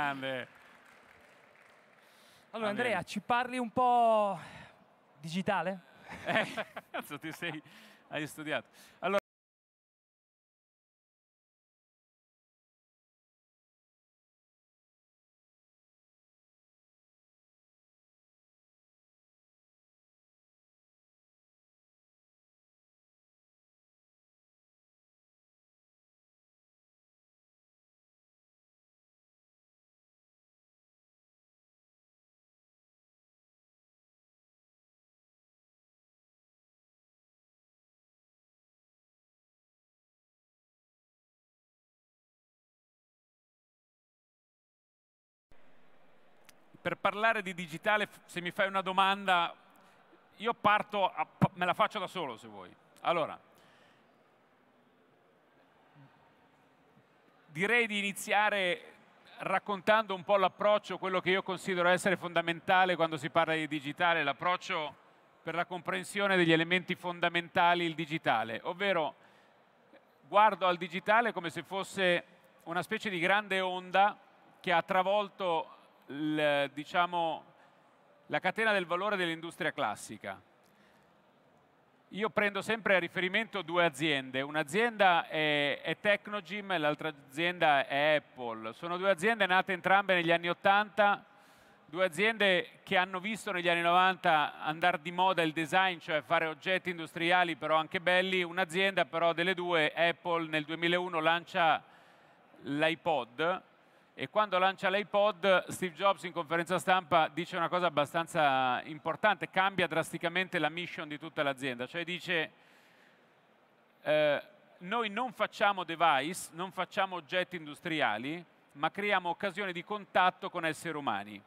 Grande. Allora Andrea, Amen. ci parli un po' digitale? Eh, cazzo, ti sei... hai studiato. Allora, per parlare di digitale, se mi fai una domanda, io parto, a, me la faccio da solo se vuoi. Allora, direi di iniziare raccontando un po' l'approccio, quello che io considero essere fondamentale quando si parla di digitale, l'approccio per la comprensione degli elementi fondamentali il digitale, ovvero guardo al digitale come se fosse una specie di grande onda che ha travolto il, diciamo, la catena del valore dell'industria classica. Io prendo sempre a riferimento due aziende, un'azienda è, è Technogym e l'altra azienda è Apple. Sono due aziende nate entrambe negli anni 80, due aziende che hanno visto negli anni 90 andare di moda il design, cioè fare oggetti industriali però anche belli. Un'azienda però delle due, Apple nel 2001 lancia l'iPod, e quando lancia l'iPod Steve Jobs in conferenza stampa dice una cosa abbastanza importante, cambia drasticamente la mission di tutta l'azienda, cioè dice eh, noi non facciamo device, non facciamo oggetti industriali, ma creiamo occasioni di contatto con esseri umani.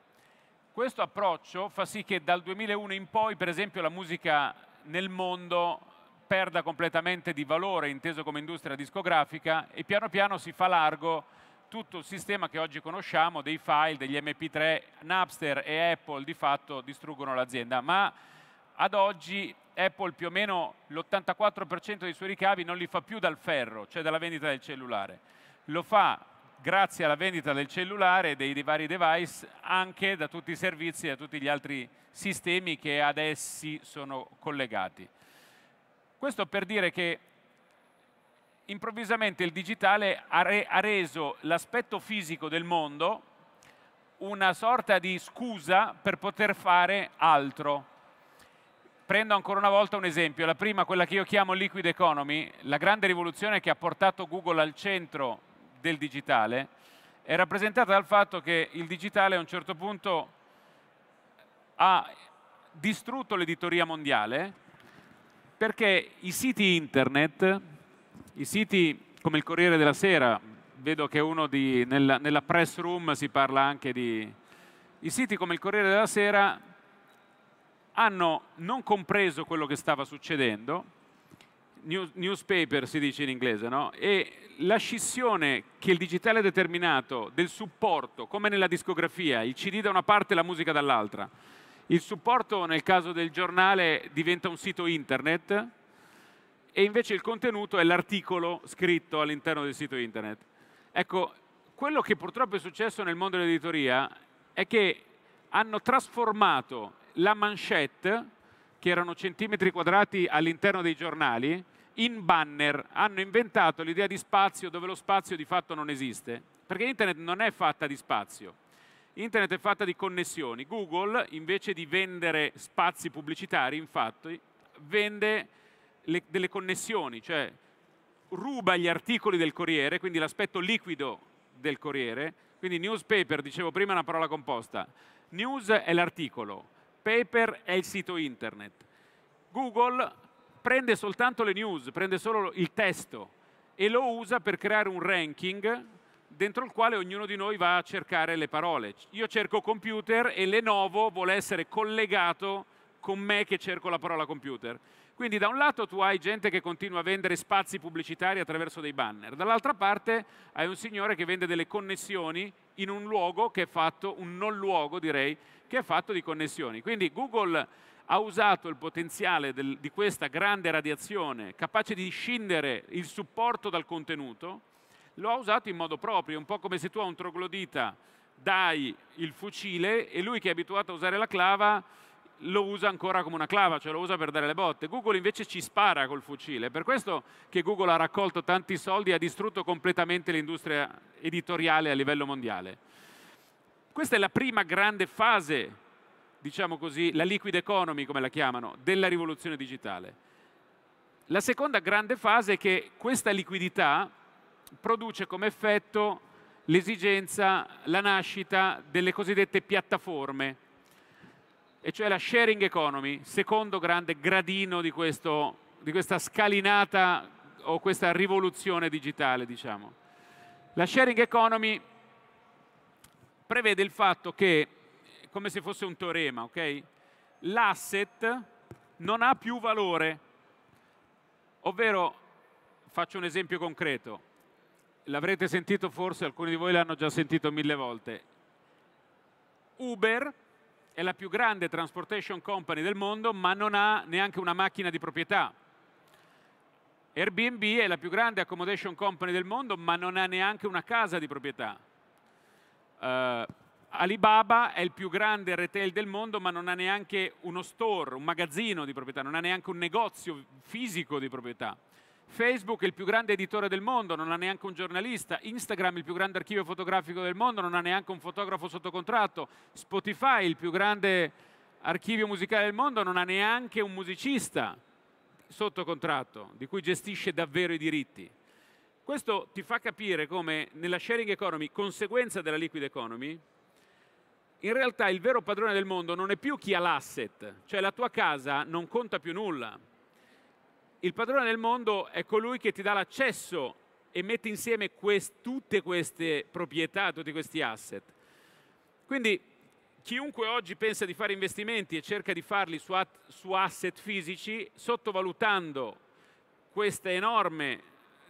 Questo approccio fa sì che dal 2001 in poi, per esempio, la musica nel mondo perda completamente di valore, inteso come industria discografica, e piano piano si fa largo tutto il sistema che oggi conosciamo dei file, degli MP3, Napster e Apple di fatto distruggono l'azienda, ma ad oggi Apple più o meno l'84% dei suoi ricavi non li fa più dal ferro, cioè dalla vendita del cellulare, lo fa grazie alla vendita del cellulare e dei, dei vari device anche da tutti i servizi e da tutti gli altri sistemi che ad essi sono collegati. Questo per dire che improvvisamente il digitale ha, re ha reso l'aspetto fisico del mondo una sorta di scusa per poter fare altro. Prendo ancora una volta un esempio, la prima, quella che io chiamo liquid economy, la grande rivoluzione che ha portato Google al centro del digitale, è rappresentata dal fatto che il digitale a un certo punto ha distrutto l'editoria mondiale perché i siti internet i siti come il Corriere della Sera, vedo che uno di, nella, nella press room si parla anche di... I siti come il Corriere della Sera hanno non compreso quello che stava succedendo, newspaper si dice in inglese, no? E la scissione che il digitale ha determinato del supporto, come nella discografia, il CD da una parte e la musica dall'altra. Il supporto nel caso del giornale diventa un sito internet, e invece il contenuto è l'articolo scritto all'interno del sito internet. Ecco, quello che purtroppo è successo nel mondo dell'editoria è che hanno trasformato la manchette, che erano centimetri quadrati all'interno dei giornali, in banner. Hanno inventato l'idea di spazio dove lo spazio di fatto non esiste, perché internet non è fatta di spazio. Internet è fatta di connessioni. Google, invece di vendere spazi pubblicitari, infatti, vende le, delle connessioni, cioè ruba gli articoli del Corriere, quindi l'aspetto liquido del Corriere, quindi newspaper, dicevo prima, una parola composta. News è l'articolo, paper è il sito internet. Google prende soltanto le news, prende solo il testo e lo usa per creare un ranking dentro il quale ognuno di noi va a cercare le parole. Io cerco computer e Lenovo vuole essere collegato con me che cerco la parola computer. Quindi da un lato tu hai gente che continua a vendere spazi pubblicitari attraverso dei banner, dall'altra parte hai un signore che vende delle connessioni in un luogo che è fatto, un non luogo direi, che è fatto di connessioni. Quindi Google ha usato il potenziale del, di questa grande radiazione, capace di scindere il supporto dal contenuto, lo ha usato in modo proprio, un po' come se tu a un troglodita dai il fucile e lui che è abituato a usare la clava lo usa ancora come una clava, cioè lo usa per dare le botte. Google invece ci spara col fucile. È per questo che Google ha raccolto tanti soldi e ha distrutto completamente l'industria editoriale a livello mondiale. Questa è la prima grande fase, diciamo così, la liquid economy, come la chiamano, della rivoluzione digitale. La seconda grande fase è che questa liquidità produce come effetto l'esigenza, la nascita delle cosiddette piattaforme, e cioè la sharing economy, secondo grande gradino di, questo, di questa scalinata o questa rivoluzione digitale, diciamo. La sharing economy prevede il fatto che, come se fosse un teorema, okay, l'asset non ha più valore, ovvero, faccio un esempio concreto, l'avrete sentito forse, alcuni di voi l'hanno già sentito mille volte, Uber è la più grande transportation company del mondo, ma non ha neanche una macchina di proprietà. Airbnb è la più grande accommodation company del mondo, ma non ha neanche una casa di proprietà. Uh, Alibaba è il più grande retail del mondo, ma non ha neanche uno store, un magazzino di proprietà, non ha neanche un negozio fisico di proprietà. Facebook è il più grande editore del mondo, non ha neanche un giornalista. Instagram, il più grande archivio fotografico del mondo, non ha neanche un fotografo sotto contratto. Spotify, il più grande archivio musicale del mondo, non ha neanche un musicista sotto contratto, di cui gestisce davvero i diritti. Questo ti fa capire come nella sharing economy, conseguenza della liquid economy, in realtà il vero padrone del mondo non è più chi ha l'asset, cioè la tua casa non conta più nulla, il padrone del mondo è colui che ti dà l'accesso e mette insieme quest tutte queste proprietà, tutti questi asset. Quindi chiunque oggi pensa di fare investimenti e cerca di farli su, su asset fisici, sottovalutando questa enorme,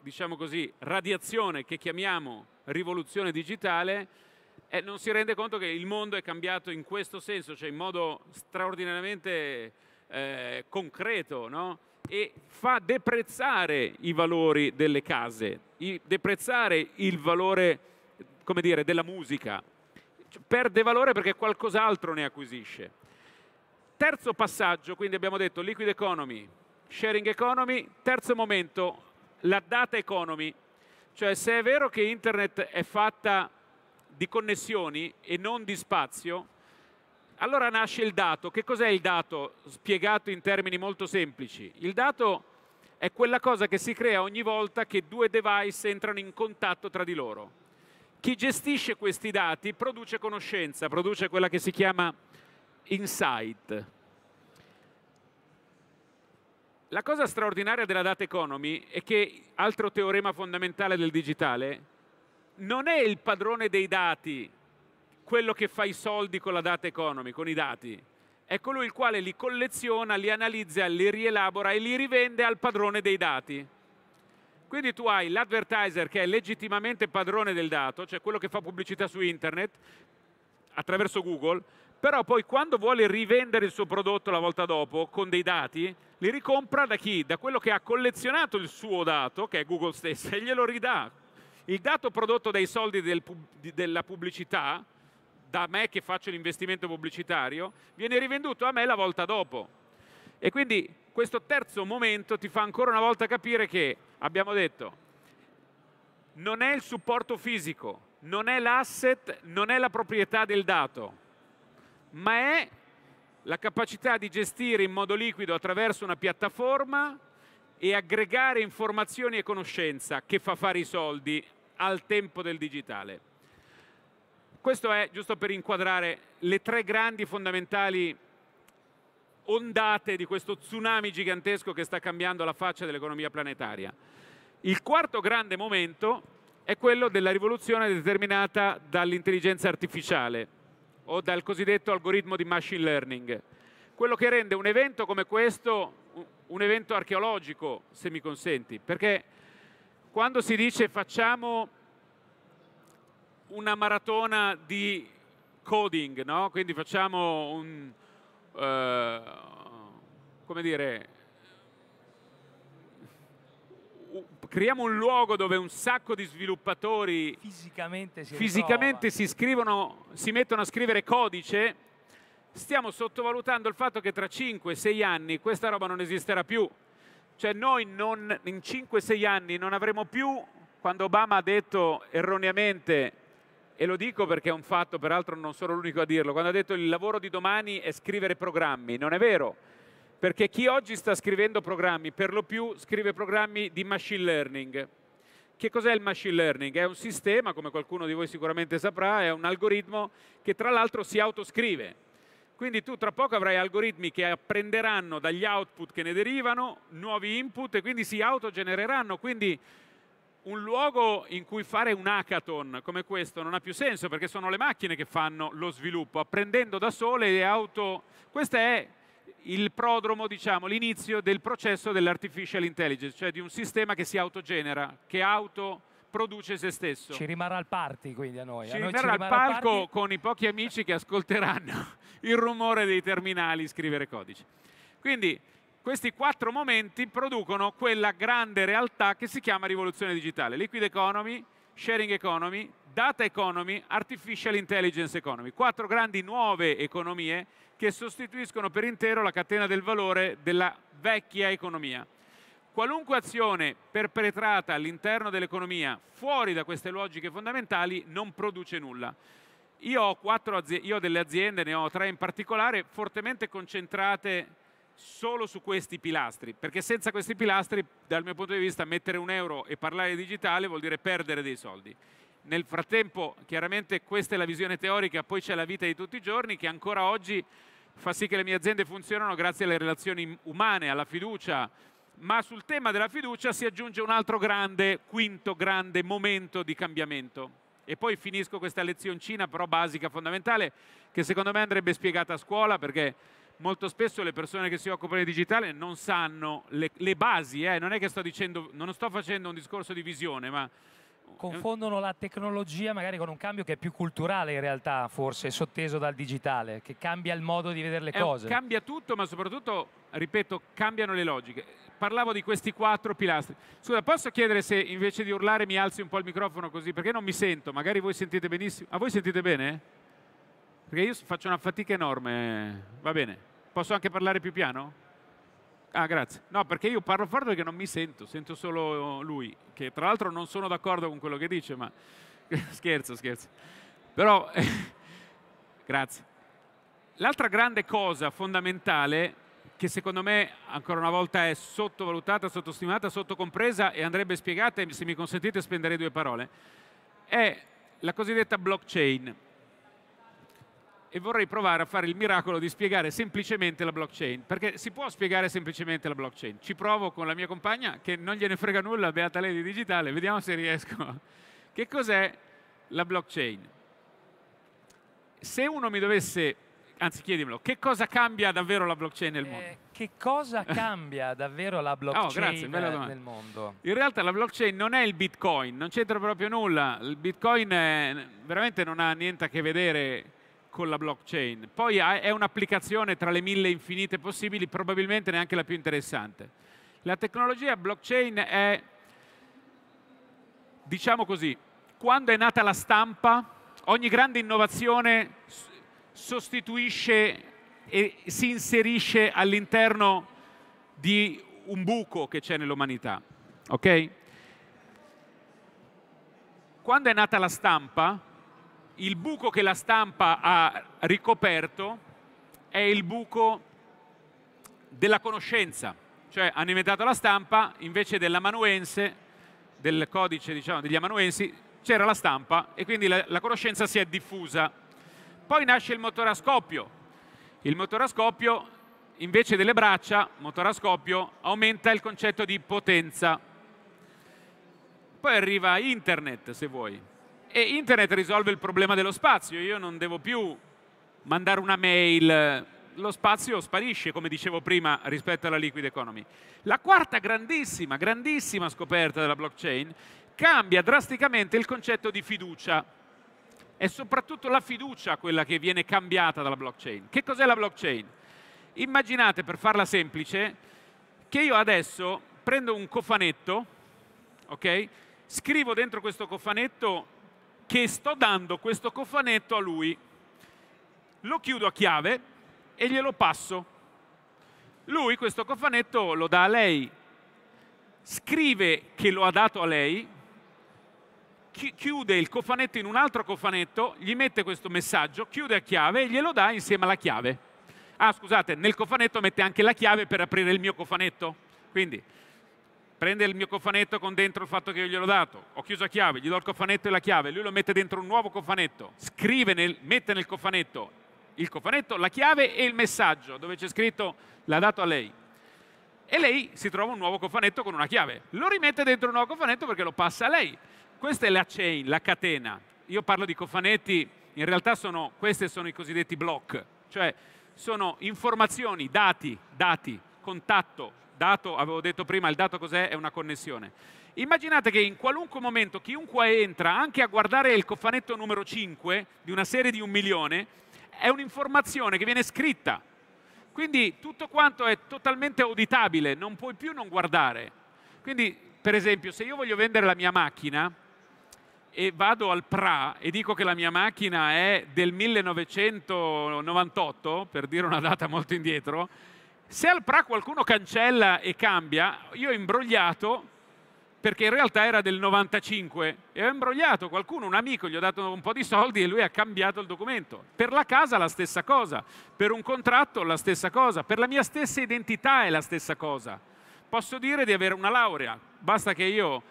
diciamo così, radiazione che chiamiamo rivoluzione digitale, eh, non si rende conto che il mondo è cambiato in questo senso, cioè in modo straordinariamente eh, concreto, no? e fa deprezzare i valori delle case, deprezzare il valore, come dire, della musica. Cioè, perde valore perché qualcos'altro ne acquisisce. Terzo passaggio, quindi abbiamo detto liquid economy, sharing economy. Terzo momento, la data economy. Cioè se è vero che internet è fatta di connessioni e non di spazio, allora nasce il dato. Che cos'è il dato spiegato in termini molto semplici? Il dato è quella cosa che si crea ogni volta che due device entrano in contatto tra di loro. Chi gestisce questi dati produce conoscenza, produce quella che si chiama insight. La cosa straordinaria della data economy è che, altro teorema fondamentale del digitale, non è il padrone dei dati quello che fa i soldi con la data economy, con i dati. È colui il quale li colleziona, li analizza, li rielabora e li rivende al padrone dei dati. Quindi tu hai l'advertiser che è legittimamente padrone del dato, cioè quello che fa pubblicità su internet, attraverso Google, però poi quando vuole rivendere il suo prodotto la volta dopo con dei dati, li ricompra da chi? Da quello che ha collezionato il suo dato, che è Google stesso, e glielo ridà. Il dato prodotto dai soldi del, della pubblicità da me che faccio l'investimento pubblicitario, viene rivenduto a me la volta dopo. E quindi questo terzo momento ti fa ancora una volta capire che, abbiamo detto, non è il supporto fisico, non è l'asset, non è la proprietà del dato, ma è la capacità di gestire in modo liquido attraverso una piattaforma e aggregare informazioni e conoscenza che fa fare i soldi al tempo del digitale. Questo è giusto per inquadrare le tre grandi fondamentali ondate di questo tsunami gigantesco che sta cambiando la faccia dell'economia planetaria. Il quarto grande momento è quello della rivoluzione determinata dall'intelligenza artificiale o dal cosiddetto algoritmo di machine learning, quello che rende un evento come questo un evento archeologico, se mi consenti, perché quando si dice facciamo una maratona di coding, no? quindi facciamo un, uh, come dire, creiamo un luogo dove un sacco di sviluppatori fisicamente si, fisicamente si, scrivono, si mettono a scrivere codice, stiamo sottovalutando il fatto che tra 5-6 anni questa roba non esisterà più. Cioè noi non, in 5-6 anni non avremo più, quando Obama ha detto erroneamente e lo dico perché è un fatto, peraltro non sono l'unico a dirlo, quando ha detto il lavoro di domani è scrivere programmi, non è vero, perché chi oggi sta scrivendo programmi, per lo più scrive programmi di machine learning. Che cos'è il machine learning? È un sistema, come qualcuno di voi sicuramente saprà, è un algoritmo che tra l'altro si autoscrive. Quindi tu tra poco avrai algoritmi che apprenderanno dagli output che ne derivano, nuovi input e quindi si autogenereranno. Quindi un luogo in cui fare un hackathon come questo non ha più senso perché sono le macchine che fanno lo sviluppo, apprendendo da sole le auto. Questo è il prodromo, diciamo, l'inizio del processo dell'artificial intelligence, cioè di un sistema che si autogenera, che auto produce se stesso. Ci rimarrà al party quindi a noi. Ci, a noi rimarrà, al palco party. con i pochi amici che ascolteranno il rumore dei terminali scrivere codici. Quindi questi quattro momenti producono quella grande realtà che si chiama rivoluzione digitale. Liquid economy, sharing economy, data economy, artificial intelligence economy. Quattro grandi nuove economie che sostituiscono per intero la catena del valore della vecchia economia. Qualunque azione perpetrata all'interno dell'economia fuori da queste logiche fondamentali non produce nulla. Io ho, io ho delle aziende, ne ho tre in particolare, fortemente concentrate solo su questi pilastri, perché senza questi pilastri, dal mio punto di vista, mettere un euro e parlare digitale vuol dire perdere dei soldi. Nel frattempo, chiaramente, questa è la visione teorica, poi c'è la vita di tutti i giorni che ancora oggi fa sì che le mie aziende funzionino grazie alle relazioni umane, alla fiducia, ma sul tema della fiducia si aggiunge un altro grande, quinto grande momento di cambiamento. E poi finisco questa lezioncina però basica, fondamentale, che secondo me andrebbe spiegata a scuola perché molto spesso le persone che si occupano di digitale non sanno le, le basi, eh? non è che sto dicendo, non sto facendo un discorso di visione, ma... Eh, Confondono la tecnologia magari con un cambio che è più culturale in realtà, forse, sotteso dal digitale, che cambia il modo di vedere le è cose. cambia tutto, ma soprattutto, ripeto, cambiano le logiche. Parlavo di questi quattro pilastri. Scusa, posso chiedere se invece di urlare mi alzi un po' il microfono così? Perché non mi sento, magari voi sentite benissimo. A ah, voi sentite bene? Perché io faccio una fatica enorme. Va bene. Posso anche parlare più piano? Ah, grazie. No, perché io parlo forte perché non mi sento, sento solo lui, che tra l'altro non sono d'accordo con quello che dice, ma scherzo, scherzo. Però, grazie. L'altra grande cosa fondamentale, che secondo me ancora una volta è sottovalutata, sottostimata, sottocompresa e andrebbe spiegata, e se mi consentite spenderei due parole, è la cosiddetta blockchain e vorrei provare a fare il miracolo di spiegare semplicemente la blockchain, perché si può spiegare semplicemente la blockchain. Ci provo con la mia compagna che non gliene frega nulla, beata lei di digitale, vediamo se riesco. Che cos'è la blockchain? Se uno mi dovesse, anzi chiedimelo, che cosa cambia davvero la blockchain nel eh, mondo? Eh, che cosa cambia davvero la blockchain oh, grazie, nel mondo? In realtà la blockchain non è il bitcoin, non c'entra proprio nulla. Il bitcoin è, veramente non ha niente a che vedere con la blockchain. Poi è un'applicazione tra le mille infinite possibili, probabilmente neanche la più interessante. La tecnologia blockchain è, diciamo così, quando è nata la stampa, ogni grande innovazione sostituisce e si inserisce all'interno di un buco che c'è nell'umanità. Ok? Quando è nata la stampa, il buco che la stampa ha ricoperto è il buco della conoscenza, cioè hanno inventato la stampa invece dell'amanuense, del codice diciamo, degli amanuensi, c'era la stampa e quindi la, la conoscenza si è diffusa. Poi nasce il motore a scoppio. Il motore a scoppio, invece delle braccia, motore aumenta il concetto di potenza. Poi arriva internet, se vuoi, e internet risolve il problema dello spazio, io non devo più mandare una mail, lo spazio sparisce, come dicevo prima, rispetto alla liquid economy. La quarta grandissima, grandissima scoperta della blockchain cambia drasticamente il concetto di fiducia. È soprattutto la fiducia quella che viene cambiata dalla blockchain. Che cos'è la blockchain? Immaginate, per farla semplice, che io adesso prendo un cofanetto, ok? Scrivo dentro questo cofanetto che sto dando questo cofanetto a lui. Lo chiudo a chiave e glielo passo. Lui questo cofanetto lo dà a lei. Scrive che lo ha dato a lei, chiude il cofanetto in un altro cofanetto, gli mette questo messaggio, chiude a chiave e glielo dà insieme alla chiave. Ah, scusate, nel cofanetto mette anche la chiave per aprire il mio cofanetto. Quindi prende il mio cofanetto con dentro il fatto che io gliel'ho dato, ho chiuso la chiave, gli do il cofanetto e la chiave, lui lo mette dentro un nuovo cofanetto, scrive, nel, mette nel cofanetto il cofanetto, la chiave e il messaggio dove c'è scritto l'ha dato a lei. E lei si trova un nuovo cofanetto con una chiave, lo rimette dentro un nuovo cofanetto perché lo passa a lei. Questa è la chain, la catena. Io parlo di cofanetti, in realtà sono, questi sono i cosiddetti block, cioè sono informazioni, dati, dati, contatto, dato, avevo detto prima, il dato cos'è? È una connessione. Immaginate che in qualunque momento chiunque entra, anche a guardare il cofanetto numero 5 di una serie di un milione, è un'informazione che viene scritta. Quindi tutto quanto è totalmente auditabile, non puoi più non guardare. Quindi, per esempio, se io voglio vendere la mia macchina e vado al PRA e dico che la mia macchina è del 1998, per dire una data molto indietro, se al PRA qualcuno cancella e cambia, io ho imbrogliato perché in realtà era del 95 e ho imbrogliato qualcuno, un amico, gli ho dato un po' di soldi e lui ha cambiato il documento. Per la casa la stessa cosa, per un contratto la stessa cosa, per la mia stessa identità è la stessa cosa. Posso dire di avere una laurea, basta che io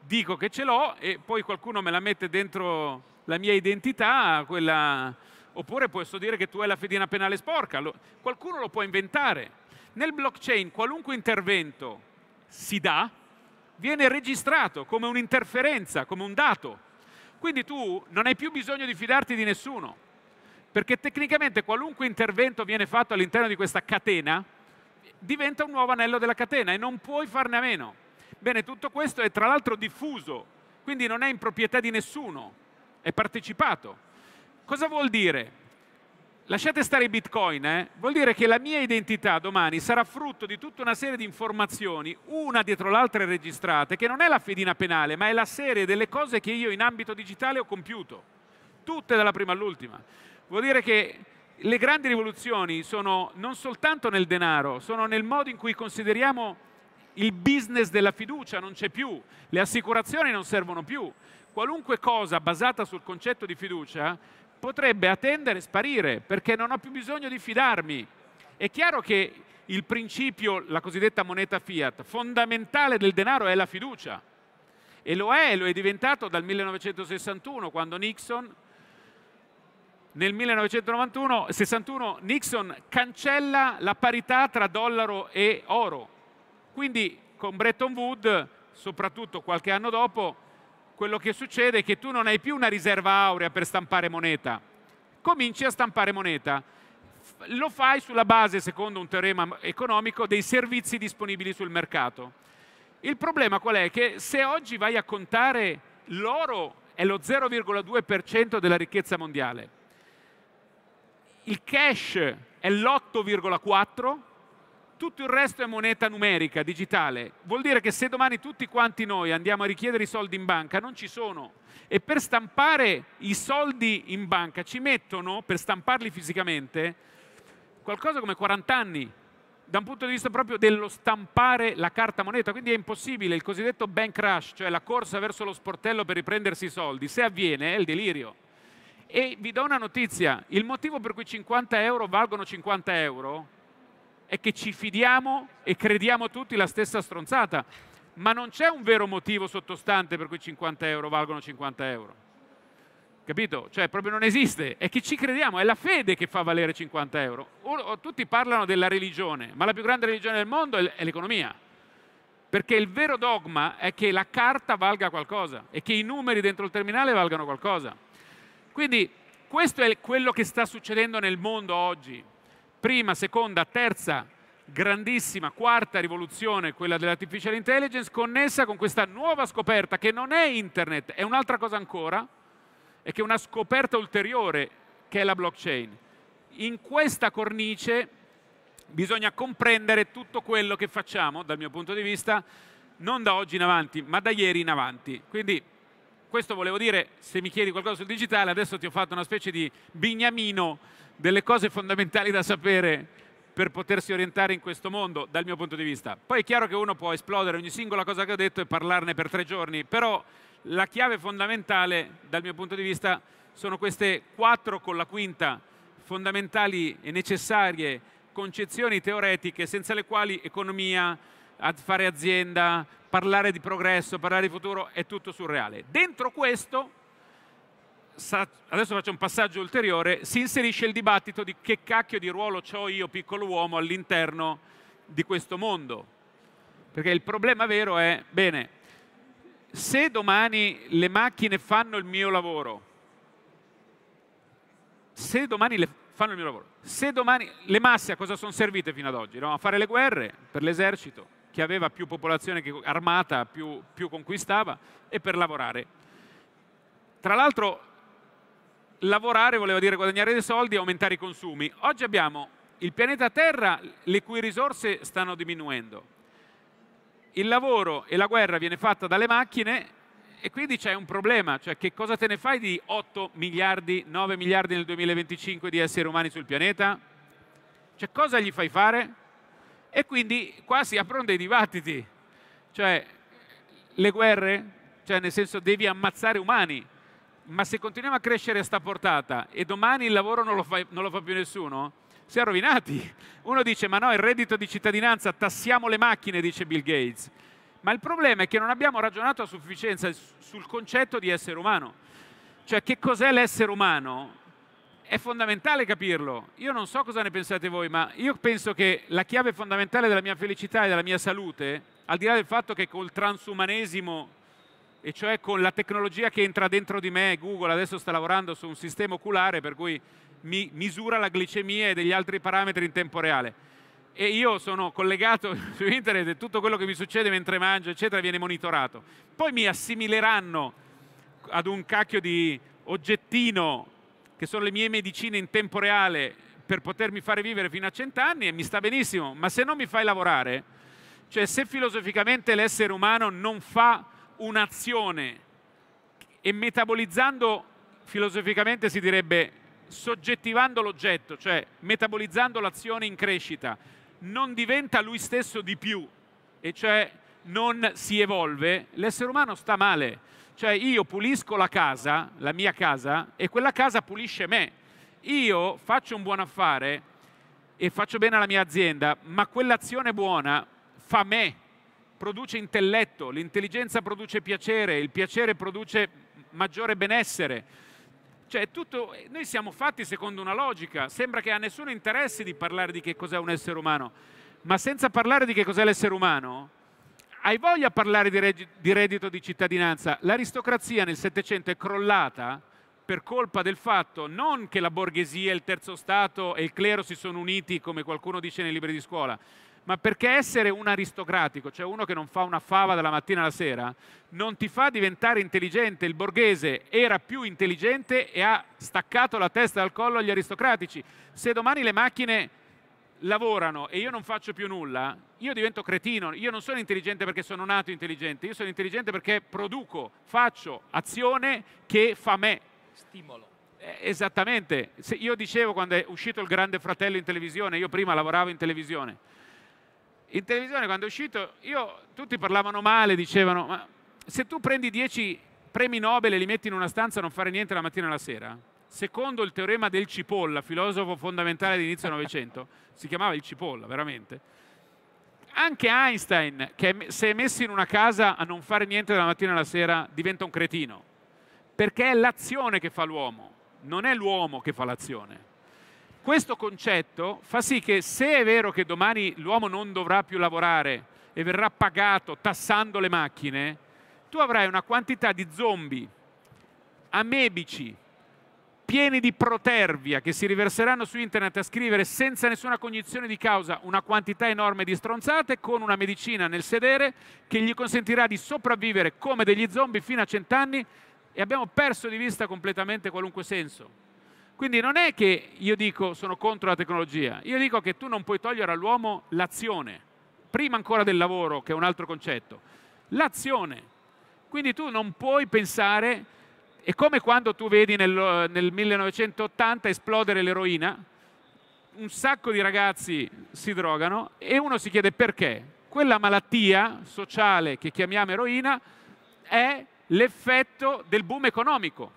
dico che ce l'ho e poi qualcuno me la mette dentro la mia identità, quella... oppure posso dire che tu hai la fedina penale sporca, qualcuno lo può inventare. Nel blockchain qualunque intervento si dà viene registrato come un'interferenza, come un dato. Quindi tu non hai più bisogno di fidarti di nessuno, perché tecnicamente qualunque intervento viene fatto all'interno di questa catena diventa un nuovo anello della catena e non puoi farne a meno. Bene, tutto questo è tra l'altro diffuso, quindi non è in proprietà di nessuno, è partecipato. Cosa vuol dire? Lasciate stare i bitcoin, eh? vuol dire che la mia identità domani sarà frutto di tutta una serie di informazioni, una dietro l'altra registrate, che non è la fedina penale, ma è la serie delle cose che io in ambito digitale ho compiuto, tutte dalla prima all'ultima. Vuol dire che le grandi rivoluzioni sono non soltanto nel denaro, sono nel modo in cui consideriamo il business della fiducia, non c'è più, le assicurazioni non servono più. Qualunque cosa basata sul concetto di fiducia potrebbe attendere e sparire perché non ho più bisogno di fidarmi. È chiaro che il principio, la cosiddetta moneta fiat, fondamentale del denaro è la fiducia. E lo è, lo è diventato dal 1961, quando Nixon, nel 1961 Nixon cancella la parità tra dollaro e oro. Quindi con Bretton Woods, soprattutto qualche anno dopo, quello che succede è che tu non hai più una riserva aurea per stampare moneta, cominci a stampare moneta. Lo fai sulla base, secondo un teorema economico, dei servizi disponibili sul mercato. Il problema qual è? Che se oggi vai a contare l'oro è lo 0,2% della ricchezza mondiale, il cash è l'8,4%, tutto il resto è moneta numerica, digitale. Vuol dire che se domani tutti quanti noi andiamo a richiedere i soldi in banca, non ci sono. E per stampare i soldi in banca ci mettono, per stamparli fisicamente, qualcosa come 40 anni, da un punto di vista proprio dello stampare la carta moneta. Quindi è impossibile il cosiddetto bank rush, cioè la corsa verso lo sportello per riprendersi i soldi. Se avviene è il delirio. E vi do una notizia, il motivo per cui 50 euro valgono 50 euro è che ci fidiamo e crediamo tutti la stessa stronzata, ma non c'è un vero motivo sottostante per cui 50 euro valgono 50 euro. Capito? Cioè proprio non esiste, è che ci crediamo, è la fede che fa valere 50 euro. Tutti parlano della religione, ma la più grande religione del mondo è l'economia. Perché il vero dogma è che la carta valga qualcosa e che i numeri dentro il terminale valgano qualcosa. Quindi questo è quello che sta succedendo nel mondo oggi prima, seconda, terza, grandissima, quarta rivoluzione, quella dell'artificial intelligence, connessa con questa nuova scoperta che non è internet, è un'altra cosa ancora, e che è una scoperta ulteriore che è la blockchain. In questa cornice bisogna comprendere tutto quello che facciamo, dal mio punto di vista, non da oggi in avanti, ma da ieri in avanti. Quindi questo volevo dire, se mi chiedi qualcosa sul digitale, adesso ti ho fatto una specie di bignamino delle cose fondamentali da sapere per potersi orientare in questo mondo, dal mio punto di vista. Poi è chiaro che uno può esplodere ogni singola cosa che ho detto e parlarne per tre giorni, però la chiave fondamentale, dal mio punto di vista, sono queste quattro con la quinta fondamentali e necessarie concezioni teoretiche senza le quali economia, fare azienda, parlare di progresso, parlare di futuro è tutto surreale. Dentro questo, adesso faccio un passaggio ulteriore, si inserisce il dibattito di che cacchio di ruolo ho io, piccolo uomo, all'interno di questo mondo. Perché il problema vero è, bene, se domani le macchine fanno il mio lavoro, se domani le fanno il mio lavoro, se domani le masse a cosa sono servite fino ad oggi? No? A fare le guerre per l'esercito, che aveva più popolazione armata, più, più conquistava, e per lavorare. Tra l'altro lavorare voleva dire guadagnare dei soldi e aumentare i consumi. Oggi abbiamo il pianeta Terra, le cui risorse stanno diminuendo. Il lavoro e la guerra viene fatta dalle macchine e quindi c'è un problema, cioè che cosa te ne fai di 8 miliardi, 9 miliardi nel 2025 di esseri umani sul pianeta? Cioè cosa gli fai fare? E quindi qua si aprono dei dibattiti, cioè le guerre, cioè nel senso devi ammazzare umani, ma se continuiamo a crescere a sta portata e domani il lavoro non lo fa, non lo fa più nessuno, si è rovinati. Uno dice, ma no, il reddito di cittadinanza, tassiamo le macchine, dice Bill Gates. Ma il problema è che non abbiamo ragionato a sufficienza sul concetto di essere umano. Cioè, che cos'è l'essere umano? è fondamentale capirlo. Io non so cosa ne pensate voi, ma io penso che la chiave fondamentale della mia felicità e della mia salute, al di là del fatto che col transumanesimo, e cioè con la tecnologia che entra dentro di me, Google adesso sta lavorando su un sistema oculare per cui mi misura la glicemia e degli altri parametri in tempo reale. E io sono collegato su internet e tutto quello che mi succede mentre mangio, eccetera, viene monitorato. Poi mi assimileranno ad un cacchio di oggettino che sono le mie medicine in tempo reale per potermi fare vivere fino a cent'anni e mi sta benissimo, ma se non mi fai lavorare, cioè se filosoficamente l'essere umano non fa un'azione e metabolizzando, filosoficamente si direbbe soggettivando l'oggetto, cioè metabolizzando l'azione in crescita, non diventa lui stesso di più, e cioè non si evolve, l'essere umano sta male cioè io pulisco la casa, la mia casa, e quella casa pulisce me. Io faccio un buon affare e faccio bene alla mia azienda, ma quell'azione buona fa me, produce intelletto, l'intelligenza produce piacere, il piacere produce maggiore benessere. Cioè, tutto, noi siamo fatti secondo una logica, sembra che a nessuno interessi di parlare di che cos'è un essere umano, ma senza parlare di che cos'è l'essere umano, hai voglia di parlare di reddito di cittadinanza? L'aristocrazia nel Settecento è crollata per colpa del fatto non che la borghesia, il terzo stato e il clero si sono uniti, come qualcuno dice nei libri di scuola, ma perché essere un aristocratico, cioè uno che non fa una fava dalla mattina alla sera, non ti fa diventare intelligente. Il borghese era più intelligente e ha staccato la testa dal collo agli aristocratici. Se domani le macchine lavorano e io non faccio più nulla, io divento cretino, io non sono intelligente perché sono nato intelligente, io sono intelligente perché produco, faccio azione che fa me. Stimolo. Eh, esattamente, Se io dicevo quando è uscito il grande fratello in televisione, io prima lavoravo in televisione, in televisione quando è uscito io, tutti parlavano male, dicevano ma se tu prendi 10 premi Nobel e li metti in una stanza a non fare niente la mattina e la sera, secondo il teorema del Cipolla, filosofo fondamentale dell'inizio del Novecento, si chiamava il Cipolla, veramente. Anche Einstein, che se è messo in una casa a non fare niente dalla mattina alla sera, diventa un cretino, perché è l'azione che fa l'uomo, non è l'uomo che fa l'azione. Questo concetto fa sì che se è vero che domani l'uomo non dovrà più lavorare e verrà pagato tassando le macchine, tu avrai una quantità di zombie, amebici, pieni di protervia che si riverseranno su internet a scrivere senza nessuna cognizione di causa una quantità enorme di stronzate con una medicina nel sedere che gli consentirà di sopravvivere come degli zombie fino a cent'anni e abbiamo perso di vista completamente qualunque senso. Quindi non è che io dico sono contro la tecnologia, io dico che tu non puoi togliere all'uomo l'azione, prima ancora del lavoro, che è un altro concetto, l'azione. Quindi tu non puoi pensare è come quando tu vedi nel, nel 1980 esplodere l'eroina, un sacco di ragazzi si drogano e uno si chiede perché. Quella malattia sociale che chiamiamo eroina è l'effetto del boom economico.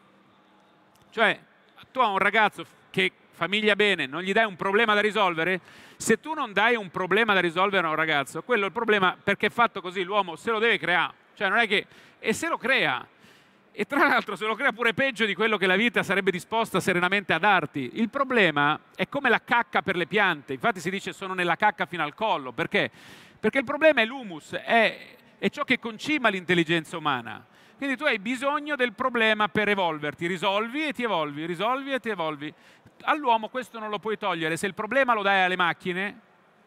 Cioè, tu a un ragazzo che famiglia bene, non gli dai un problema da risolvere, se tu non dai un problema da risolvere a un ragazzo, quello è il problema perché fatto così l'uomo se lo deve creare. Cioè, non è che... E se lo crea, e tra l'altro se lo crea pure peggio di quello che la vita sarebbe disposta serenamente a darti. Il problema è come la cacca per le piante, infatti si dice sono nella cacca fino al collo, perché? Perché il problema è l'humus, è, è ciò che concima l'intelligenza umana. Quindi tu hai bisogno del problema per evolverti, risolvi e ti evolvi, risolvi e ti evolvi. All'uomo questo non lo puoi togliere, se il problema lo dai alle macchine,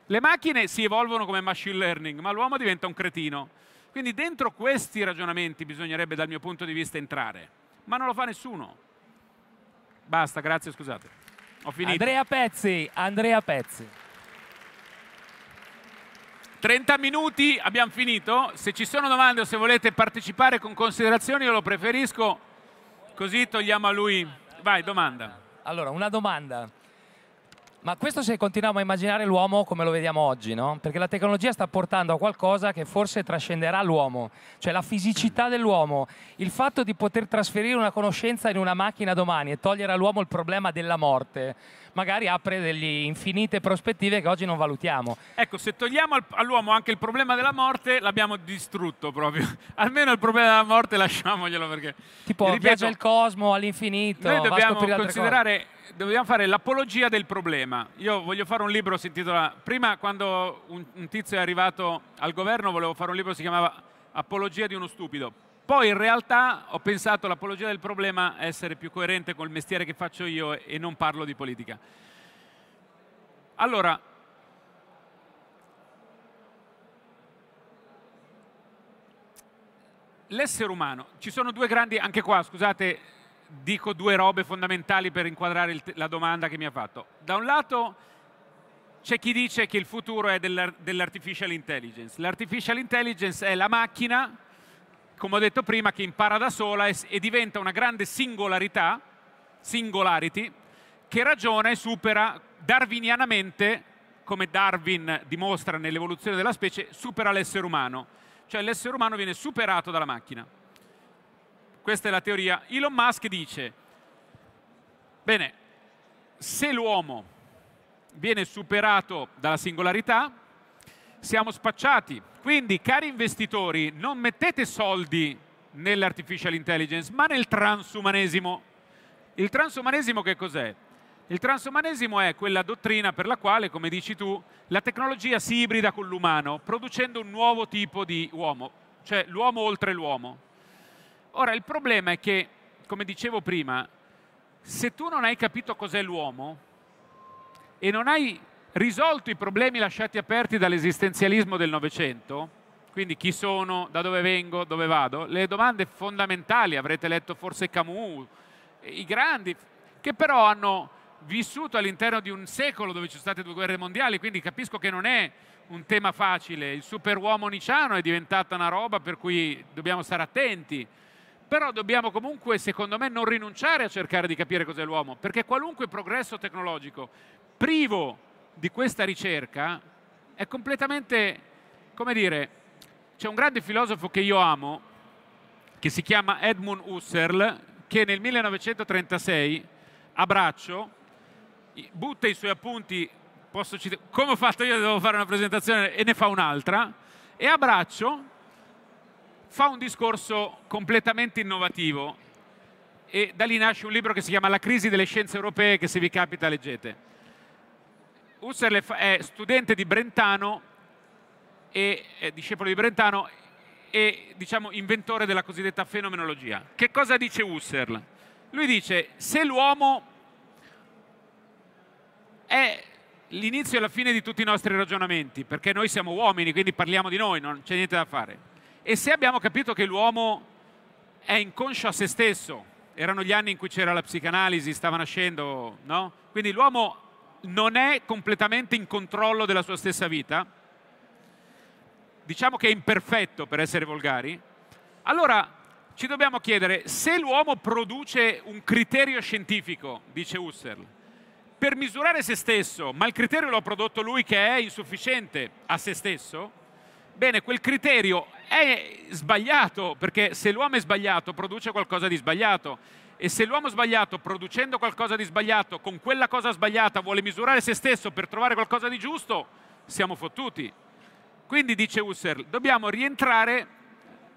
le macchine si evolvono come machine learning, ma l'uomo diventa un cretino. Quindi dentro questi ragionamenti bisognerebbe dal mio punto di vista entrare, ma non lo fa nessuno. Basta, grazie, scusate. Ho finito. Andrea Pezzi, Andrea Pezzi. 30 minuti, abbiamo finito. Se ci sono domande o se volete partecipare con considerazioni, io lo preferisco, così togliamo a lui. Vai, domanda. Allora, una domanda. Ma questo se continuiamo a immaginare l'uomo come lo vediamo oggi, no? Perché la tecnologia sta portando a qualcosa che forse trascenderà l'uomo, cioè la fisicità dell'uomo, il fatto di poter trasferire una conoscenza in una macchina domani e togliere all'uomo il problema della morte, magari apre delle infinite prospettive che oggi non valutiamo. Ecco, se togliamo all'uomo anche il problema della morte, l'abbiamo distrutto proprio. Almeno il problema della morte lasciamoglielo perché... Tipo, ripeto, viaggia il cosmo all'infinito. Noi dobbiamo considerare dobbiamo fare l'apologia del problema. Io voglio fare un libro, si intitola... Prima, quando un, un tizio è arrivato al governo, volevo fare un libro che si chiamava Apologia di uno stupido. Poi in realtà ho pensato l'apologia del problema essere più coerente col mestiere che faccio io e non parlo di politica. Allora, l'essere umano, ci sono due grandi, anche qua scusate dico due robe fondamentali per inquadrare la domanda che mi ha fatto. Da un lato c'è chi dice che il futuro è dell'artificial intelligence. L'artificial intelligence è la macchina, come ho detto prima, che impara da sola e, e diventa una grande singolarità, singularity, che ragiona e supera darwinianamente, come Darwin dimostra nell'evoluzione della specie, supera l'essere umano. Cioè l'essere umano viene superato dalla macchina. Questa è la teoria. Elon Musk dice, bene, se l'uomo viene superato dalla singolarità, siamo spacciati. Quindi, cari investitori, non mettete soldi nell'artificial intelligence, ma nel transumanesimo. Il transumanesimo che cos'è? Il transumanesimo è quella dottrina per la quale, come dici tu, la tecnologia si ibrida con l'umano, producendo un nuovo tipo di uomo, cioè l'uomo oltre l'uomo. Ora, il problema è che, come dicevo prima, se tu non hai capito cos'è l'uomo e non hai risolto i problemi lasciati aperti dall'esistenzialismo del Novecento, quindi chi sono, da dove vengo, dove vado, le domande fondamentali, avrete letto forse Camus, i grandi, che però hanno vissuto all'interno di un secolo dove ci sono state due guerre mondiali, quindi capisco che non è un tema facile, il superuomo niciano è diventata una roba per cui dobbiamo stare attenti, però dobbiamo comunque, secondo me, non rinunciare a cercare di capire cos'è l'uomo, perché qualunque progresso tecnologico privo di questa ricerca è completamente, come dire, c'è un grande filosofo che io amo, che si chiama Edmund Husserl, che nel 1936, a braccio, butta i suoi appunti, posso citare, come ho fatto io, devo fare una presentazione e ne fa un'altra, e a braccio fa un discorso completamente innovativo e da lì nasce un libro che si chiama La crisi delle scienze europee che se vi capita leggete. Husserl è studente di Brentano, e, discepolo di Brentano e diciamo, inventore della cosiddetta fenomenologia. Che cosa dice Husserl? Lui dice se l'uomo è l'inizio e la fine di tutti i nostri ragionamenti, perché noi siamo uomini, quindi parliamo di noi, non c'è niente da fare. E se abbiamo capito che l'uomo è inconscio a se stesso, erano gli anni in cui c'era la psicanalisi, stava nascendo, no? Quindi l'uomo non è completamente in controllo della sua stessa vita, diciamo che è imperfetto per essere volgari, allora ci dobbiamo chiedere se l'uomo produce un criterio scientifico, dice Husserl, per misurare se stesso, ma il criterio lo ha prodotto lui che è insufficiente a se stesso, bene, quel criterio è sbagliato, perché se l'uomo è sbagliato produce qualcosa di sbagliato. E se l'uomo sbagliato, producendo qualcosa di sbagliato, con quella cosa sbagliata vuole misurare se stesso per trovare qualcosa di giusto, siamo fottuti. Quindi, dice Husserl, dobbiamo rientrare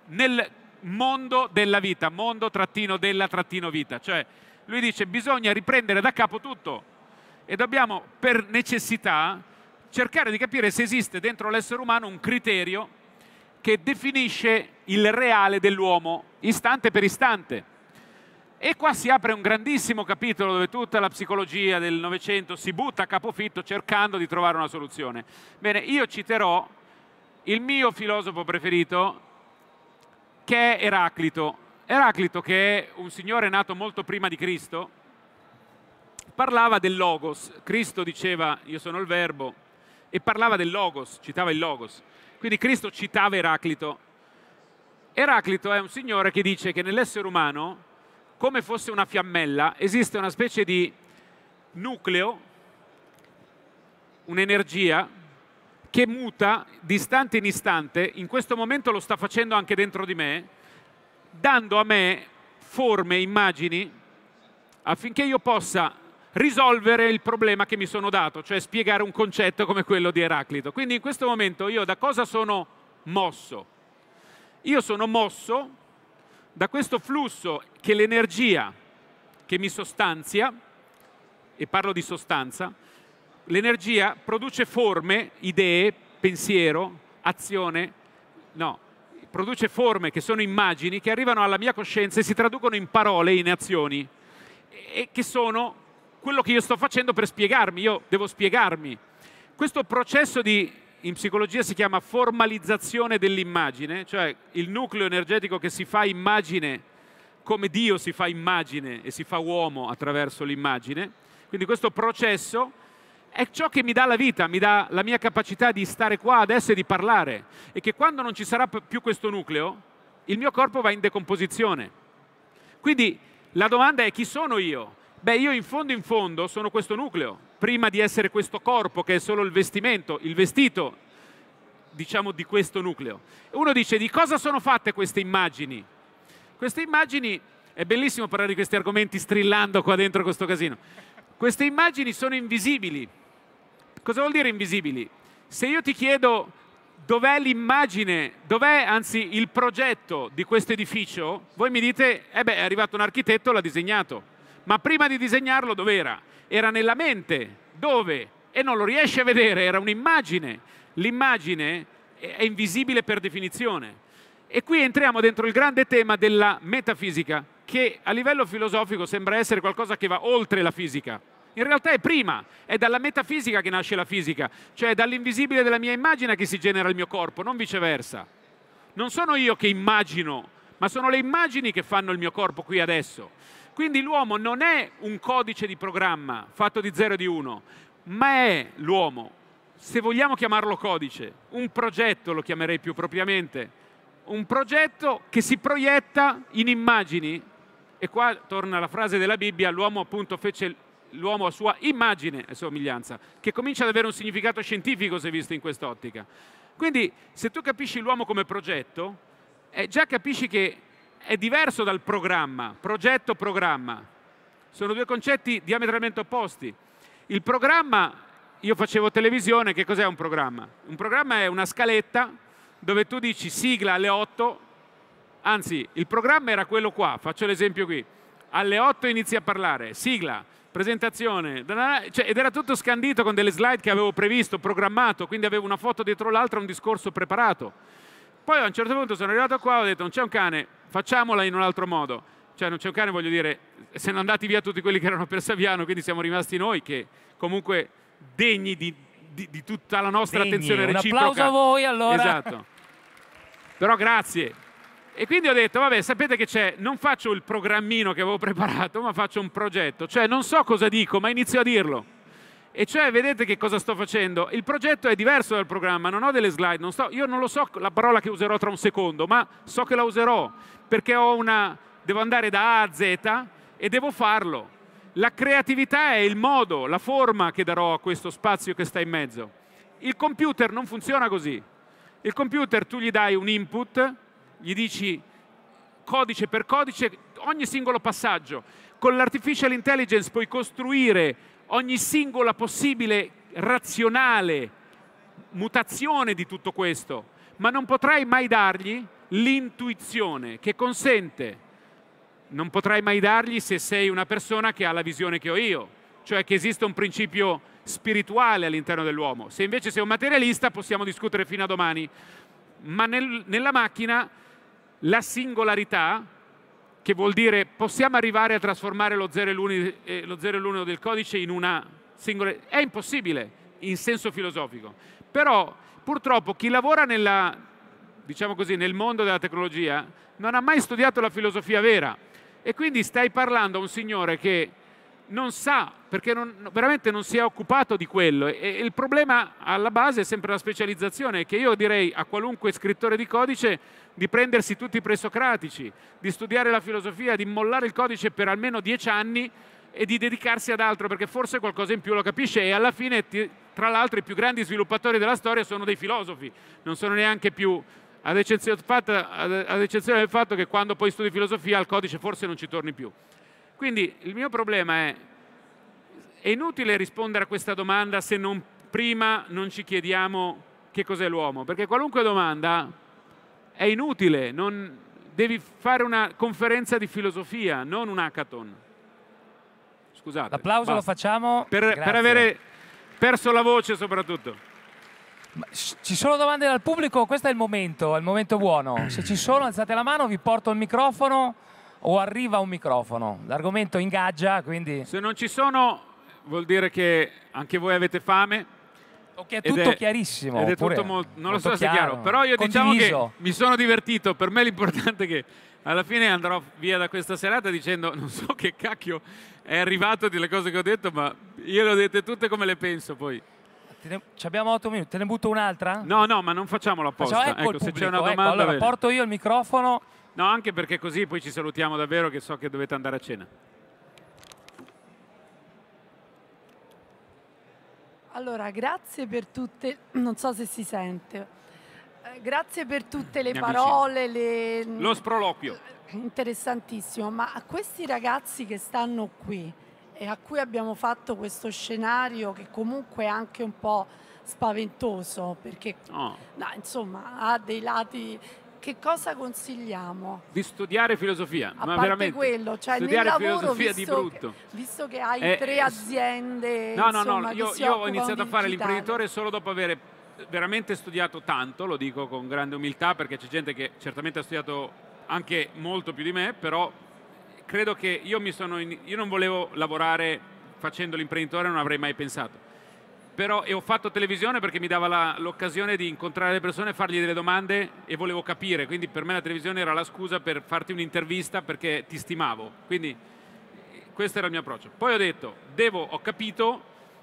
nel mondo della vita, mondo trattino della trattino vita. Cioè, lui dice, bisogna riprendere da capo tutto e dobbiamo, per necessità, cercare di capire se esiste dentro l'essere umano un criterio che definisce il reale dell'uomo, istante per istante. E qua si apre un grandissimo capitolo dove tutta la psicologia del Novecento si butta a capofitto cercando di trovare una soluzione. Bene, io citerò il mio filosofo preferito, che è Eraclito. Eraclito, che è un signore nato molto prima di Cristo, parlava del Logos. Cristo diceva, io sono il Verbo, e parlava del Logos, citava il Logos. Quindi Cristo citava Eraclito. Eraclito è un signore che dice che nell'essere umano, come fosse una fiammella, esiste una specie di nucleo, un'energia che muta di istante in istante, in questo momento lo sta facendo anche dentro di me, dando a me forme, immagini, affinché io possa risolvere il problema che mi sono dato, cioè spiegare un concetto come quello di Eraclito. Quindi in questo momento io da cosa sono mosso? Io sono mosso da questo flusso che l'energia che mi sostanzia, e parlo di sostanza, l'energia produce forme, idee, pensiero, azione, no, produce forme che sono immagini che arrivano alla mia coscienza e si traducono in parole, in azioni, e che sono quello che io sto facendo per spiegarmi, io devo spiegarmi. Questo processo di, in psicologia si chiama formalizzazione dell'immagine, cioè il nucleo energetico che si fa immagine come Dio si fa immagine e si fa uomo attraverso l'immagine. Quindi questo processo è ciò che mi dà la vita, mi dà la mia capacità di stare qua adesso e di parlare. E che quando non ci sarà più questo nucleo, il mio corpo va in decomposizione. Quindi la domanda è chi sono io? Beh, io in fondo in fondo sono questo nucleo, prima di essere questo corpo che è solo il vestimento, il vestito, diciamo, di questo nucleo. Uno dice di cosa sono fatte queste immagini? Queste immagini, è bellissimo parlare di questi argomenti strillando qua dentro questo casino, queste immagini sono invisibili. Cosa vuol dire invisibili? Se io ti chiedo dov'è l'immagine, dov'è anzi il progetto di questo edificio, voi mi dite, eh beh, è arrivato un architetto, l'ha disegnato ma prima di disegnarlo dov'era? Era nella mente, dove? E non lo riesce a vedere, era un'immagine. L'immagine è invisibile per definizione. E qui entriamo dentro il grande tema della metafisica, che a livello filosofico sembra essere qualcosa che va oltre la fisica. In realtà è prima, è dalla metafisica che nasce la fisica, cioè è dall'invisibile della mia immagine che si genera il mio corpo, non viceversa. Non sono io che immagino, ma sono le immagini che fanno il mio corpo qui adesso. Quindi l'uomo non è un codice di programma fatto di 0 e di 1, ma è l'uomo, se vogliamo chiamarlo codice, un progetto lo chiamerei più propriamente, un progetto che si proietta in immagini, e qua torna la frase della Bibbia, l'uomo appunto fece l'uomo a sua immagine e somiglianza, che comincia ad avere un significato scientifico se visto in quest'ottica. Quindi se tu capisci l'uomo come progetto, eh, già capisci che è diverso dal programma, progetto-programma. Sono due concetti diametralmente opposti. Il programma, io facevo televisione, che cos'è un programma? Un programma è una scaletta dove tu dici sigla alle 8, anzi il programma era quello qua, faccio l'esempio qui, alle 8 inizi a parlare, sigla, presentazione, cioè, ed era tutto scandito con delle slide che avevo previsto, programmato, quindi avevo una foto dietro l'altra, un discorso preparato. Poi a un certo punto sono arrivato qua e ho detto non c'è un cane, facciamola in un altro modo. Cioè non c'è un cane, voglio dire, se ne andati via tutti quelli che erano per Saviano, quindi siamo rimasti noi che comunque degni di, di, di tutta la nostra degni, attenzione reciproca. Un applauso a voi allora. Esatto. Però grazie. E quindi ho detto, vabbè, sapete che c'è, non faccio il programmino che avevo preparato, ma faccio un progetto. Cioè non so cosa dico, ma inizio a dirlo. E cioè, vedete che cosa sto facendo? Il progetto è diverso dal programma, non ho delle slide, non sto, io non lo so la parola che userò tra un secondo, ma so che la userò, perché una, devo andare da A a Z e devo farlo. La creatività è il modo, la forma che darò a questo spazio che sta in mezzo. Il computer non funziona così. Il computer tu gli dai un input, gli dici codice per codice ogni singolo passaggio. Con l'artificial intelligence puoi costruire ogni singola possibile razionale mutazione di tutto questo, ma non potrai mai dargli l'intuizione che consente, non potrai mai dargli se sei una persona che ha la visione che ho io, cioè che esiste un principio spirituale all'interno dell'uomo. Se invece sei un materialista possiamo discutere fino a domani, ma nel, nella macchina la singolarità che vuol dire possiamo arrivare a trasformare lo 0 e l'1 eh, del codice in una singola... È impossibile in senso filosofico, però purtroppo chi lavora nella, diciamo così, nel mondo della tecnologia non ha mai studiato la filosofia vera e quindi stai parlando a un signore che non sa, perché non, veramente non si è occupato di quello. E il problema alla base è sempre la specializzazione, che io direi a qualunque scrittore di codice di prendersi tutti i presocratici, di studiare la filosofia, di mollare il codice per almeno dieci anni e di dedicarsi ad altro, perché forse qualcosa in più lo capisce e alla fine, tra l'altro, i più grandi sviluppatori della storia sono dei filosofi, non sono neanche più ad eccezione, del fatto che quando poi studi filosofia al codice forse non ci torni più. Quindi il mio problema è, è inutile rispondere a questa domanda se non, prima non ci chiediamo che cos'è l'uomo, perché qualunque domanda è inutile, non, devi fare una conferenza di filosofia, non un hackathon. Scusate. L'applauso basta. lo facciamo per, per avere perso la voce soprattutto. Ci sono domande dal pubblico? Questo è il momento, è il momento buono. Se ci sono alzate la mano, vi porto il microfono o arriva un microfono. L'argomento ingaggia, quindi... Se non ci sono vuol dire che anche voi avete fame. O che è tutto è, chiarissimo. Ed è tutto molto, non lo so chiaro, se è chiaro, però io condiviso. diciamo che mi sono divertito. Per me l'importante è che alla fine andrò via da questa serata dicendo non so che cacchio è arrivato delle cose che ho detto, ma io le ho dette tutte come le penso poi. Ne, ci abbiamo 8 minuti, te ne butto un'altra? No, no, ma non facciamolo apposta. Facciamo, ecco, ecco se c'è una ecco, domanda. Ecco, allora bene. porto io il microfono No, anche perché così poi ci salutiamo davvero che so che dovete andare a cena. Allora, grazie per tutte, non so se si sente, eh, grazie per tutte le parole, le... lo sproloquio. Interessantissimo, ma a questi ragazzi che stanno qui e a cui abbiamo fatto questo scenario che comunque è anche un po' spaventoso perché oh. no, insomma ha dei lati che cosa consigliamo? Di studiare filosofia, a ma veramente. quello, cioè studiare lavoro, filosofia di brutto. Che, visto che hai eh, tre eh, aziende. No, no, insomma, no, io, io ho iniziato a fare l'imprenditore solo dopo aver veramente studiato tanto, lo dico con grande umiltà perché c'è gente che certamente ha studiato anche molto più di me, però credo che io, in, io non volevo lavorare facendo l'imprenditore, non avrei mai pensato però ho fatto televisione perché mi dava l'occasione di incontrare le persone, fargli delle domande e volevo capire, quindi per me la televisione era la scusa per farti un'intervista perché ti stimavo, quindi questo era il mio approccio. Poi ho detto, devo, ho capito,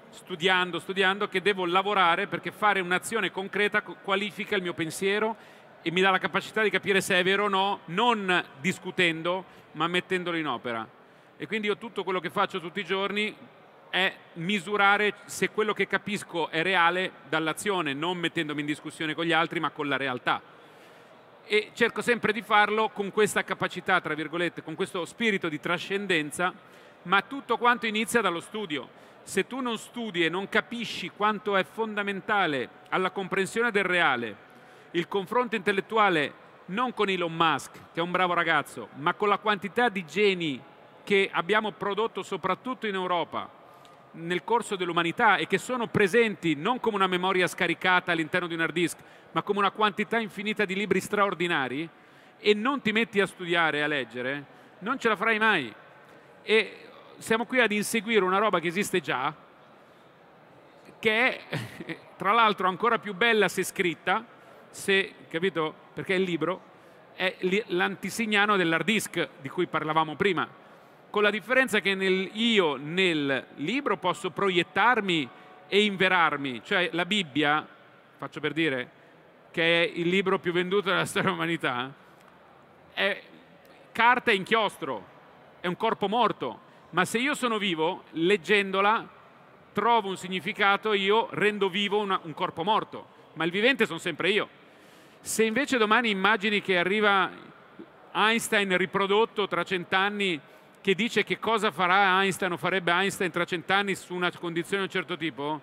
studiando, studiando, che devo lavorare perché fare un'azione concreta qualifica il mio pensiero e mi dà la capacità di capire se è vero o no, non discutendo, ma mettendolo in opera. E quindi io tutto quello che faccio tutti i giorni è misurare se quello che capisco è reale dall'azione, non mettendomi in discussione con gli altri, ma con la realtà. E cerco sempre di farlo con questa capacità, tra virgolette, con questo spirito di trascendenza, ma tutto quanto inizia dallo studio. Se tu non studi e non capisci quanto è fondamentale alla comprensione del reale il confronto intellettuale non con Elon Musk, che è un bravo ragazzo, ma con la quantità di geni che abbiamo prodotto soprattutto in Europa, nel corso dell'umanità e che sono presenti non come una memoria scaricata all'interno di un hard disk, ma come una quantità infinita di libri straordinari e non ti metti a studiare, a leggere, non ce la farai mai. E siamo qui ad inseguire una roba che esiste già, che è tra l'altro ancora più bella se scritta, se, capito, perché il libro è l'antisignano dell'hard disk di cui parlavamo prima con la differenza che nel, io nel libro posso proiettarmi e inverarmi, cioè la Bibbia, faccio per dire, che è il libro più venduto della storia dell'umanità, è carta e inchiostro, è un corpo morto, ma se io sono vivo, leggendola, trovo un significato, io rendo vivo una, un corpo morto, ma il vivente sono sempre io. Se invece domani immagini che arriva Einstein riprodotto tra cent'anni, che dice che cosa farà Einstein o farebbe Einstein tra cent'anni su una condizione di un certo tipo?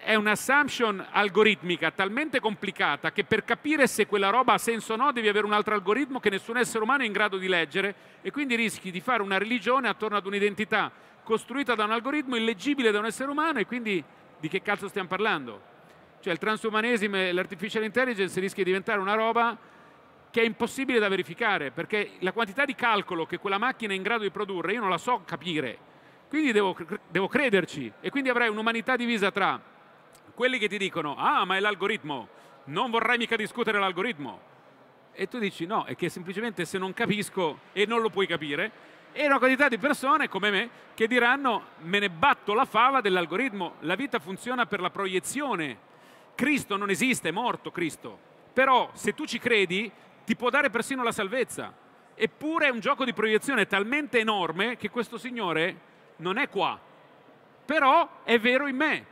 È un'assumption algoritmica talmente complicata che per capire se quella roba ha senso o no devi avere un altro algoritmo che nessun essere umano è in grado di leggere e quindi rischi di fare una religione attorno ad un'identità costruita da un algoritmo illeggibile da un essere umano e quindi di che cazzo stiamo parlando? Cioè il transumanesimo e l'artificial intelligence rischia di diventare una roba che è impossibile da verificare, perché la quantità di calcolo che quella macchina è in grado di produrre io non la so capire. Quindi devo, devo crederci e quindi avrai un'umanità divisa tra quelli che ti dicono ah ma è l'algoritmo, non vorrei mica discutere l'algoritmo. E tu dici no, è che semplicemente se non capisco e non lo puoi capire, e una quantità di persone come me che diranno me ne batto la fava dell'algoritmo, la vita funziona per la proiezione, Cristo non esiste, è morto Cristo. Però se tu ci credi, ti può dare persino la salvezza. Eppure è un gioco di proiezione talmente enorme che questo Signore non è qua, però è vero in me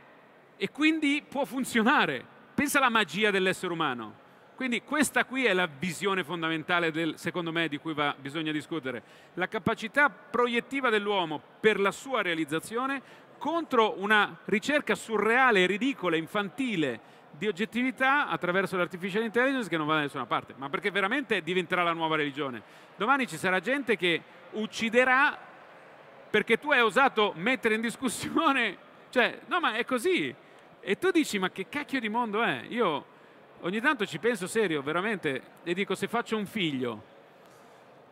e quindi può funzionare. Pensa alla magia dell'essere umano. Quindi questa qui è la visione fondamentale, del, secondo me, di cui va, bisogna discutere. La capacità proiettiva dell'uomo per la sua realizzazione contro una ricerca surreale, ridicola, infantile di oggettività attraverso l'artificial intelligence che non va da nessuna parte, ma perché veramente diventerà la nuova religione. Domani ci sarà gente che ucciderà perché tu hai osato mettere in discussione, cioè, no ma è così. E tu dici, ma che cacchio di mondo è? Io ogni tanto ci penso serio, veramente, e dico, se faccio un figlio,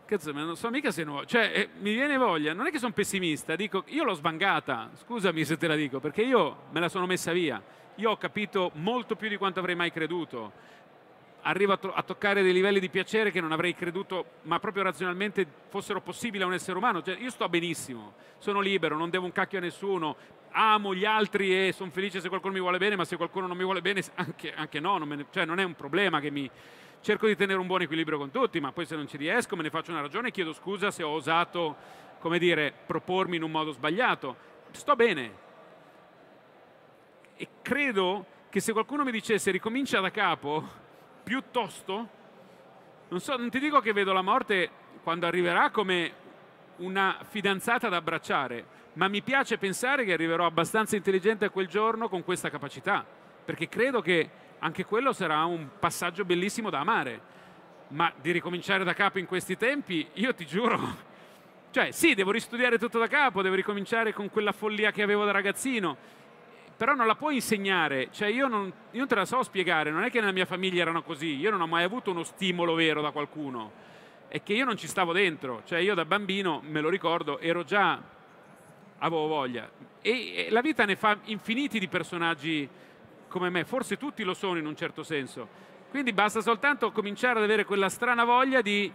Cazzo, ma non so mica se no. Cioè, eh, mi viene voglia. Non è che sono pessimista, dico, io l'ho svangata, scusami se te la dico, perché io me la sono messa via. Io ho capito molto più di quanto avrei mai creduto. Arrivo a, to- a toccare dei livelli di piacere che non avrei creduto, ma proprio razionalmente fossero possibili a un essere umano. Cioè, io sto benissimo, sono libero, non devo un cacchio a nessuno, amo gli altri e sono felice se qualcuno mi vuole bene, ma se qualcuno non mi vuole bene, anche, anche no, non, ne, cioè non è un problema che mi, cerco di tenere un buon equilibrio con tutti, ma poi se non ci riesco me ne faccio una ragione e chiedo scusa se ho osato, come dire, propormi in un modo sbagliato. Sto bene. E credo che se qualcuno mi dicesse ricomincia da capo, piuttosto, non, so, non ti dico che vedo la morte quando arriverà come una fidanzata da abbracciare, ma mi piace pensare che arriverò abbastanza intelligente a quel giorno con questa capacità, perché credo che anche quello sarà un passaggio bellissimo da amare. Ma di ricominciare da capo in questi tempi, io ti giuro, cioè sì, devo ristudiare tutto da capo, devo ricominciare con quella follia che avevo da ragazzino, però non la puoi insegnare, cioè io non, io non te la so spiegare, non è che nella mia famiglia erano così, io non ho mai avuto uno stimolo vero da qualcuno, è che io non ci stavo dentro, cioè io da bambino, me lo ricordo, ero già, avevo voglia, e, e la vita ne fa infiniti di personaggi come me, forse tutti lo sono in un certo senso. Quindi basta soltanto cominciare ad avere quella strana voglia di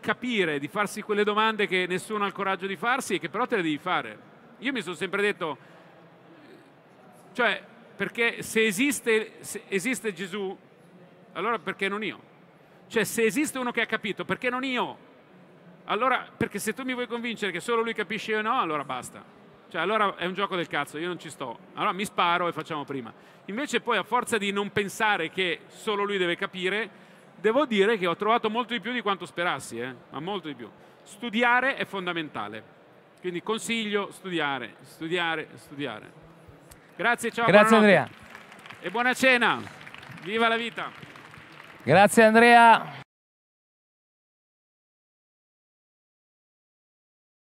capire, di farsi quelle domande che nessuno ha il coraggio di farsi e che però te le devi fare. Io mi sono sempre detto, cioè, perché se esiste, se esiste Gesù, allora perché non io? Cioè, se esiste uno che ha capito, perché non io? Allora, perché se tu mi vuoi convincere che solo lui capisce o no, allora basta. Cioè, allora è un gioco del cazzo, io non ci sto. Allora mi sparo e facciamo prima. Invece poi, a forza di non pensare che solo lui deve capire, devo dire che ho trovato molto di più di quanto sperassi, eh? ma molto di più. Studiare è fondamentale. Quindi consiglio studiare, studiare, studiare. Grazie, ciao. Grazie Andrea. E buona cena. Viva la vita. Grazie Andrea.